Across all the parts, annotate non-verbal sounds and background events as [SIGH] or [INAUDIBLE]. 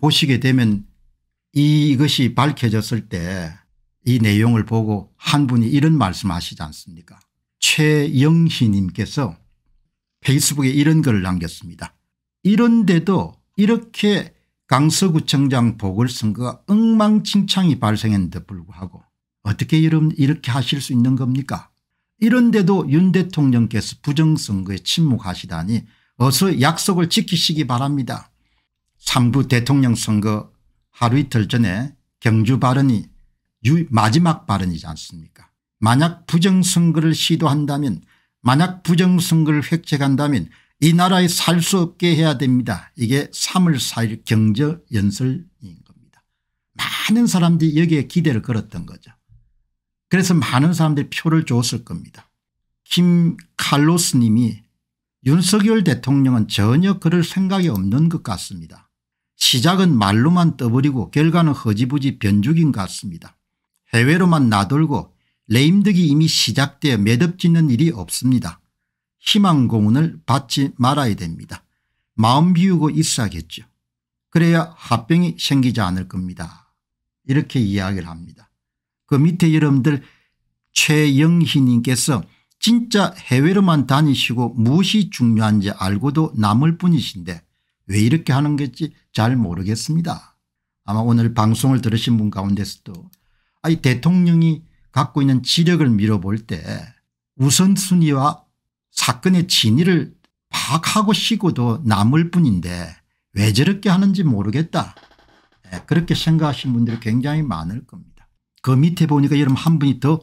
보시게 되면 이것이 밝혀졌을 때 이 내용을 보고 한 분이 이런 말씀하시지 않습니까 최영희 님께서 페이스북에 이런 글을 남겼습니다. 이런데도 이렇게 강서구청장 보궐선거가 엉망진창이 발생했는데 불구하고 어떻게 이런 이렇게 하실 수 있는 겁니까 이런데도 윤 대통령께서 부정선거에 침묵하시다니 어서 약속을 지키시기 바랍니다. 3부 대통령 선거 하루 이틀 전에 경주 발언이 마지막 발언이지 않습니까 만약 부정선거를 시도한다면 만약 부정선거를 획책한다면 이 나라에 살 수 없게 해야 됩니다. 이게 3월 4일 경제연설인 겁니다. 많은 사람들이 여기에 기대를 걸었던 거죠. 그래서 많은 사람들이 표를 줬을 겁니다. 김 칼로스 님이 윤석열 대통령은 전혀 그럴 생각이 없는 것 같습니다. 시작은 말로만 떠버리고 결과는 허지부지 변죽인 같습니다. 해외로만 나돌고 레임덕이 이미 시작되어 매듭짓는 일이 없습니다. 희망공문을 받지 말아야 됩니다. 마음 비우고 있어야겠죠. 그래야 합병이 생기지 않을 겁니다. 이렇게 이야기를 합니다. 그 밑에 여러분들 최영희님께서 진짜 해외로만 다니시고 무엇이 중요한지 알고도 남을 뿐이신데 왜 이렇게 하는 건지 잘 모르겠습니다. 아마 오늘 방송을 들으신 분 가운데서도 아니 대통령이 갖고 있는 지력을 밀어볼 때 우선순위와 사건의 진위를 파악하고 쉬고도 남을 뿐인데 왜 저렇게 하는지 모르겠다. 예, 그렇게 생각하신 분들이 굉장히 많을 겁니다. 그 밑에 보니까 여러분 한 분이 더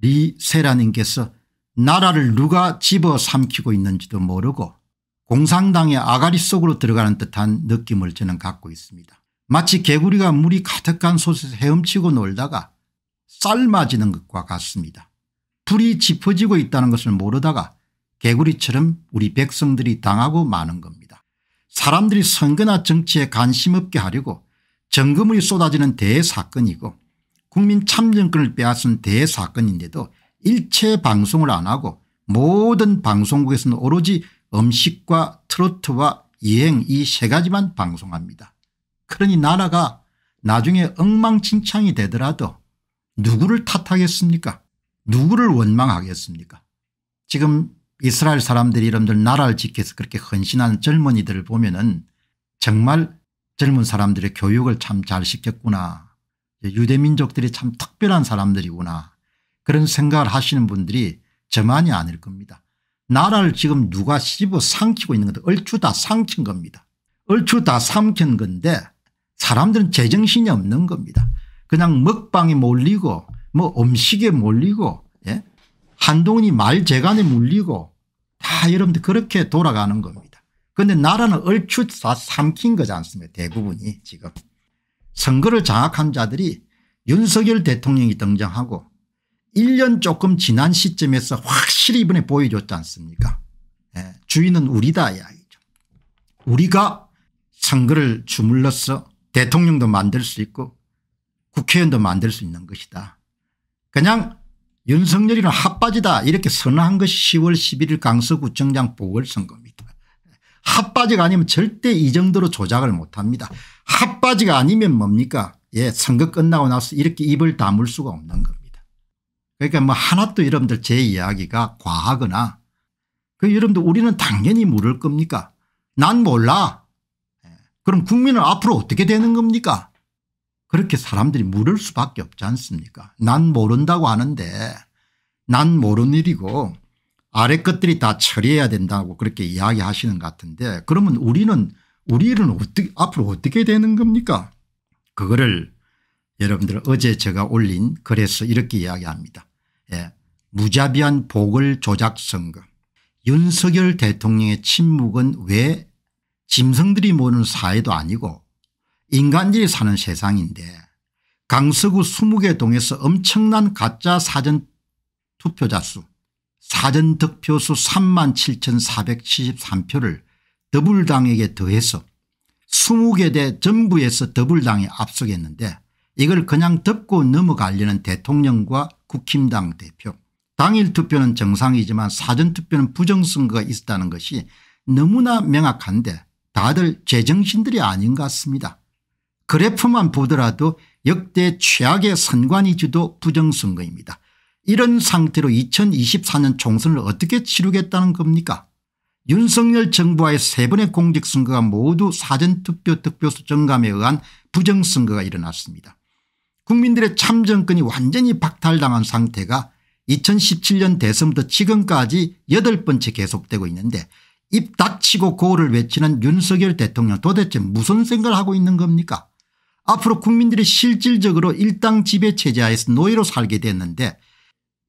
리세라님께서 나라를 누가 집어삼키고 있는지도 모르고 공산당의 아가리 속으로 들어가는 듯한 느낌을 저는 갖고 있습니다. 마치 개구리가 물이 가득한 솥에서 헤엄치고 놀다가 쌀맞이는 것과 같습니다. 불이 짚어지고 있다는 것을 모르다가 개구리처럼 우리 백성들이 당하고 마는 겁니다. 사람들이 선거나 정치에 관심 없게 하려고 정금이 쏟아지는 대사건이고 국민 참정권을 빼앗은 대사건인데도 일체 방송을 안 하고 모든 방송국에서는 오로지 음식과 트로트와 여행 이 세 가지만 방송합니다. 그러니 나라가 나중에 엉망진창이 되더라도 누구를 탓하겠습니까 누구를 원망하겠습니까 지금 이스라엘 사람들이 여러분들 나라를 지켜서 그렇게 헌신한 젊은이들을 보면 은 정말 젊은 사람들의 교육을 참 잘 시켰구나 유대민족들이 참 특별한 사람들이구나 그런 생각을 하시는 분들이 저만이 아닐 겁니다. 나라를 지금 누가 씹어 삼키고 있는 건데 얼추 다 삼킨 겁니다. 얼추 다 삼킨 건데 사람들은 제정신이 없는 겁니다. 그냥 먹방에 몰리고 뭐 음식에 몰리고 예? 한동훈이 말재간에 몰리고 다 여러분들 그렇게 돌아가는 겁니다. 그런데 나라는 얼추 다 삼킨 거지 않습니까 대부분이 지금. 선거를 장악한 자들이 윤석열 대통령이 등장하고 1년 조금 지난 시점에서 확실히 이번에 보여줬지 않습니까 예. 주인은 우리다 이야기죠. 우리가 선거를 주물러서 대통령도 만들 수 있고 국회의원도 만들 수 있는 것이다. 그냥 윤석열이는 핫바지다 이렇게 선언한 것이 10월 11일 강서구청장 보궐선거입니다. 핫바지가 아니면 절대 이 정도로 조작을 못합니다. 핫바지가 아니면 뭡니까 예 선거 끝나고 나서 이렇게 입을 다물 수가 없는 겁니다. 그러니까 뭐 하나도 여러분들 제 이야기가 과하거나 그 여러분들 우리는 당연히 모를 겁니까 난 몰라 예. 그럼 국민은 앞으로 어떻게 되는 겁니까 그렇게 사람들이 물을 수밖에 없지 않습니까 난 모른다고 하는데 난 모르는 일이고 아래 것들이 다 처리해야 된다고 그렇게 이야기하시는 것 같은데 그러면 우리는 우리 일 어떻게 앞으로 어떻게 되는 겁니까 그거를 여러분들 어제 제가 올린 글에서 이렇게 이야기합니다. 예. 무자비한 복을 조작 선거 윤석열 대통령의 침묵은 왜 짐승들이 모는 사회도 아니고 인간들이 사는 세상인데 강서구 20개 동에서 엄청난 가짜 사전 투표자 수 사전 득표수 3만 7473표를 더불당에게 더해서 20개 대 정부에서 더불당에 압수했는데 이걸 그냥 덮고 넘어가려는 대통령과 국힘당 대표 당일 투표는 정상이지만 사전투표는 부정선거가 있었다는 것이 너무나 명확한데 다들 제정신들이 아닌 것 같습니다. 그래프만 보더라도 역대 최악의 선관위주도 부정선거입니다. 이런 상태로 2024년 총선을 어떻게 치르겠다는 겁니까 윤석열 정부와의 세 번의 공직선거가 모두 사전투표 득표수 증감에 의한 부정선거가 일어났습니다. 국민들의 참정권이 완전히 박탈당한 상태가 2017년 대선부터 지금까지 8 번째 계속되고 있는데 입 닥치고 고를 외치는 윤석열 대통령 도대체 무슨 생각을 하고 있는 겁니까 앞으로 국민들이 실질적으로 일당 지배 체제하에서 노예로 살게 됐는데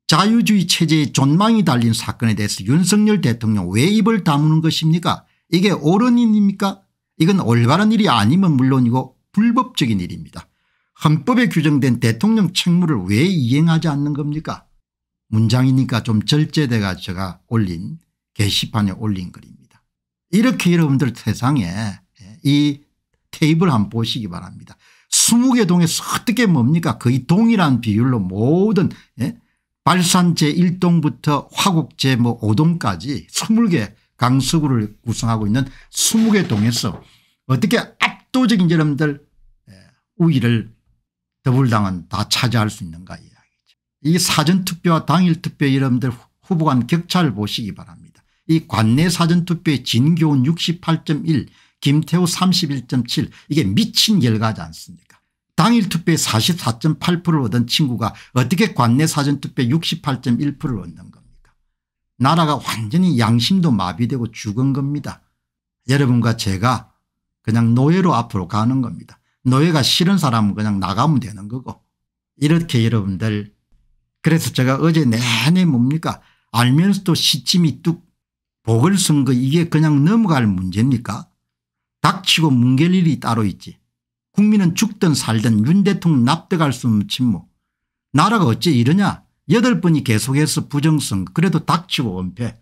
자유주의 체제의 존망이 달린 사건에 대해서 윤석열 대통령 왜 입을 다무는 것입니까 이게 옳은 일입니까 이건 올바른 일이 아니면 물론이고 불법적인 일입니다. 헌법에 규정된 대통령 책무를 왜 이행하지 않는 겁니까 문장이니까 좀 절제돼가 제가 올린 게시판에 올린 글입니다. 이렇게 여러분들 세상에 예, 이 테이블 한번 보시기 바랍니다. 20개 동에 어떻게 뭡니까 거의 동일한 비율로 모든 예? 발산제 1동부터 화곡제 뭐 5동까지 20개 강서구를 구성하고 있는 20개 동에서 어떻게 압도적인 여러분들 예, 우위를 더불당은 다 차지할 수 있는가 이야기죠. 이 사전투표와 당일투표 여러분들 후보 간 격차를 보시기 바랍니다. 이 관내 사전투표의 진교훈 68.1 김태우 31.7 이게 미친 결과지 않습니까 당일 투표에 44.8%를 얻은 친구가 어떻게 관내 사전투표 68.1%를 얻는 겁니까 나라가 완전히 양심도 마비되고 죽은 겁니다. 여러분과 제가 그냥 노예로 앞으로 가는 겁니다. 노예가 싫은 사람은 그냥 나가면 되는 거고 이렇게 여러분들 그래서 제가 어제 내내 뭡니까 알면서도 시침이 뚝 복을 쓴 거 이게 그냥 넘어갈 문제입니까 닥치고 뭉갤 일이 따로 있지 국민은 죽든 살든 윤 대통령 납득할 수 없는 침묵 뭐. 나라가 어째 이러냐 여덟 번이 계속해서 부정성 그래도 닥치고 은폐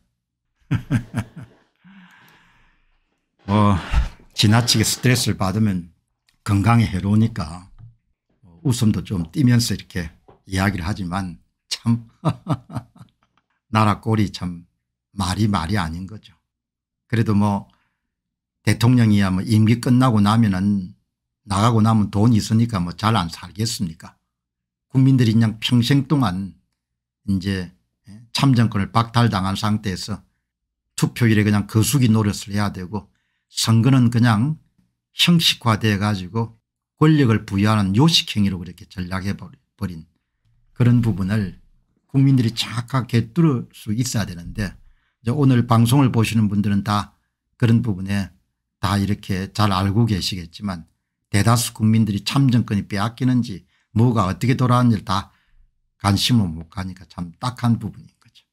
뭐 [LAUGHS] 지나치게 스트레스를 받으면 건강에 해로우니까 웃음도 좀 띄면서 이렇게 이야기를 하지만 참 [LAUGHS] 나라 꼴이 참 말이 말이 아닌 거죠. 그래도 뭐 대통령이야 뭐 임기 끝나고 나면은 나가고 나면 돈 있으니까 뭐 잘 안 살겠습니까 국민들이 그냥 평생 동안 이제 예, 참정권을 박탈당한 상태에서 투표일에 그냥 거수기 노릇을 해야 되고 선거는 그냥 형식화돼 가지고 권력을 부여하는 요식행위로 그렇게 전락해버린 그런 부분을 국민들이 정확하게 뚫을 수 있어야 되는데 오늘 방송을 보시는 분들은 다 그런 부분에 다 이렇게 잘 알고 계시겠지만 대다수 국민들이 참정권이 빼앗기는지 뭐가 어떻게 돌아가는지 다 관심을 못 가니까 참 딱한 부분인 거죠.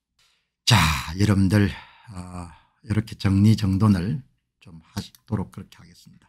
자 여러분들 어, 이렇게 정리정돈을 좀 하도록 그렇게 하겠습니다.